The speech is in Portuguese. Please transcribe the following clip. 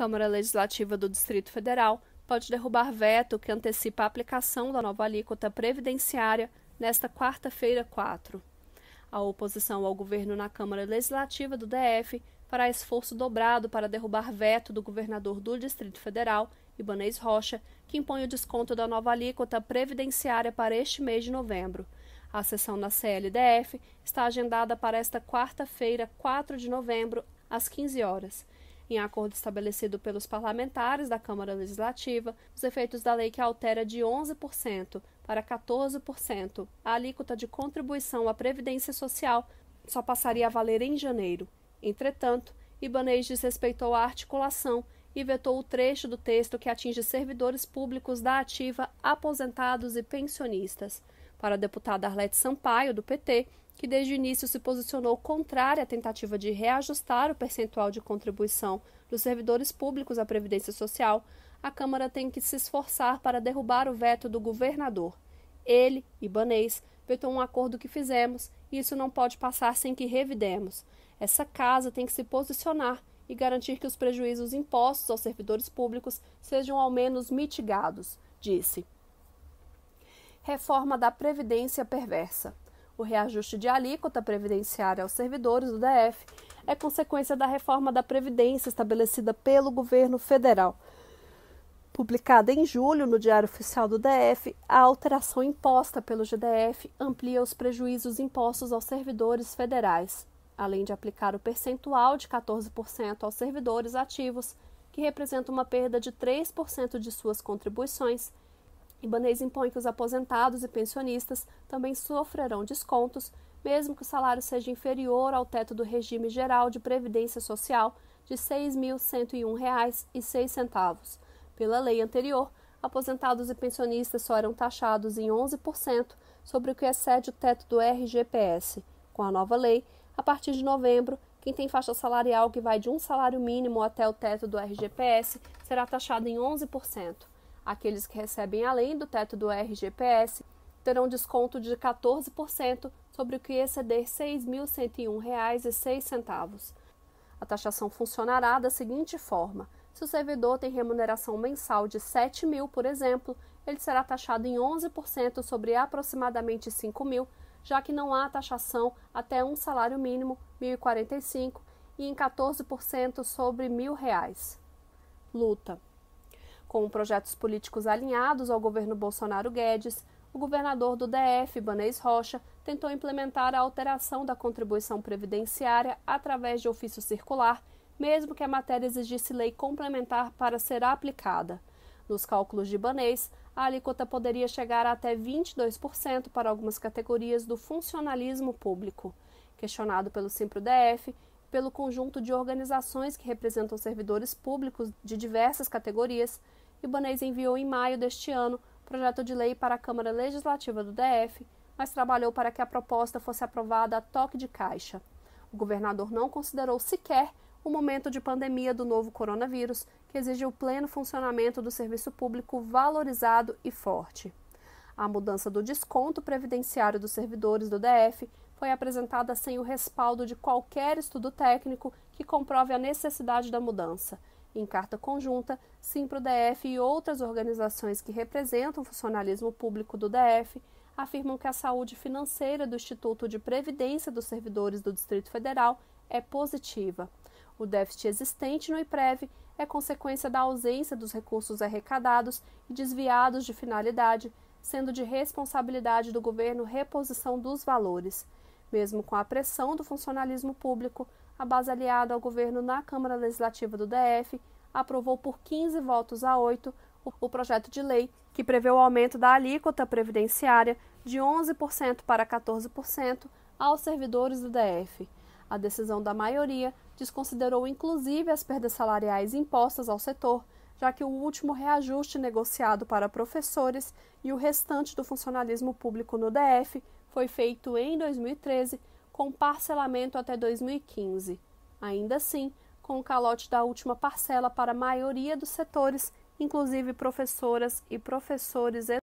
Câmara Legislativa do Distrito Federal pode derrubar veto que antecipa a aplicação da nova alíquota previdenciária nesta quarta-feira 4. A oposição ao governo na Câmara Legislativa do DF fará esforço dobrado para derrubar veto do governador do Distrito Federal, Ibanez Rocha, que impõe o desconto da nova alíquota previdenciária para este mês de novembro. A sessão na CLDF está agendada para esta quarta-feira, 4 de novembro, às 15 horas. Em acordo estabelecido pelos parlamentares da Câmara Legislativa, os efeitos da lei que altera de 11% para 14% a alíquota de contribuição à Previdência Social só passaria a valer em janeiro. Entretanto, Ibanez desrespeitou a articulação e vetou o trecho do texto que atinge servidores públicos da ativa, aposentados e pensionistas. Para a deputada Arlete Sampaio, do PT, que desde o início se posicionou contrária à tentativa de reajustar o percentual de contribuição dos servidores públicos à Previdência Social, a Câmara tem que se esforçar para derrubar o veto do governador. Ele, Ibanês, vetou um acordo que fizemos e isso não pode passar sem que revidemos. Essa casa tem que se posicionar e garantir que os prejuízos impostos aos servidores públicos sejam ao menos mitigados, disse. Reforma da Previdência Perversa. O reajuste de alíquota previdenciária aos servidores do DF é consequência da reforma da Previdência estabelecida pelo governo federal. Publicada em julho no Diário Oficial do DF, a alteração imposta pelo GDF amplia os prejuízos impostos aos servidores federais, além de aplicar o percentual de 14% aos servidores ativos, que representa uma perda de 3% de suas contribuições Ibanez impõe que os aposentados e pensionistas também sofrerão descontos, mesmo que o salário seja inferior ao teto do regime geral de previdência social de R$ 6.101,06. Pela lei anterior, aposentados e pensionistas só eram taxados em 11% sobre o que excede o teto do RGPS. Com a nova lei, a partir de novembro, quem tem faixa salarial que vai de um salário mínimo até o teto do RGPS será taxado em 11%. Aqueles que recebem além do teto do RGPS terão desconto de 14% sobre o que exceder R$ 6.101,06. A taxação funcionará da seguinte forma: se o servidor tem remuneração mensal de R$ 7.000, por exemplo, ele será taxado em 11% sobre aproximadamente R$ 5.000, já que não há taxação até um salário mínimo, R$ 1.045, e em 14% sobre R$ 1.000. Luta. Com projetos políticos alinhados ao governo Bolsonaro Guedes, o governador do DF, Banês Rocha, tentou implementar a alteração da contribuição previdenciária através de ofício circular, mesmo que a matéria exigisse lei complementar para ser aplicada. Nos cálculos de Banês, a alíquota poderia chegar a até 22% para algumas categorias do funcionalismo público. Questionado pelo e pelo conjunto de organizações que representam servidores públicos de diversas categorias, Ibanez enviou em maio deste ano projeto de lei para a Câmara Legislativa do DF, mas trabalhou para que a proposta fosse aprovada a toque de caixa. O governador não considerou sequer o momento de pandemia do novo coronavírus, que exigiu o pleno funcionamento do serviço público valorizado e forte. A mudança do desconto previdenciário dos servidores do DF foi apresentada sem o respaldo de qualquer estudo técnico que comprove a necessidade da mudança em carta conjunta, DF e outras organizações que representam o funcionalismo público do DF afirmam que a saúde financeira do Instituto de Previdência dos Servidores do Distrito Federal é positiva. O déficit existente no IPREV é consequência da ausência dos recursos arrecadados e desviados de finalidade, sendo de responsabilidade do governo reposição dos valores. Mesmo com a pressão do funcionalismo público, a base aliada ao governo na Câmara Legislativa do DF aprovou por 15 votos a 8 o projeto de lei que prevê o aumento da alíquota previdenciária de 11% para 14% aos servidores do DF. A decisão da maioria desconsiderou inclusive as perdas salariais impostas ao setor, já que o último reajuste negociado para professores e o restante do funcionalismo público no DF foi feito em 2013 com parcelamento até 2015. Ainda assim, com o calote da última parcela para a maioria dos setores, inclusive professoras e professores